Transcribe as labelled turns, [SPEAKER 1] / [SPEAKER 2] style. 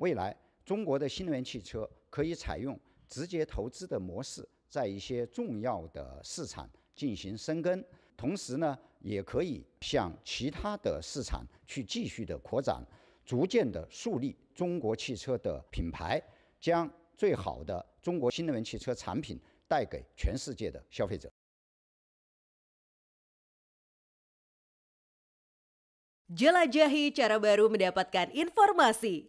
[SPEAKER 1] 未来，中国的新能源汽
[SPEAKER 2] 车可以采用直接投资的模式，在一些重要的市场进行生根，同时呢，也可以向其他的市场去继续的扩展，逐渐的树立中国汽车的品牌，将最好的中国新能源汽车产品带给全世界的消费者。
[SPEAKER 3] jelajahi cara baru mendapatkan informasi.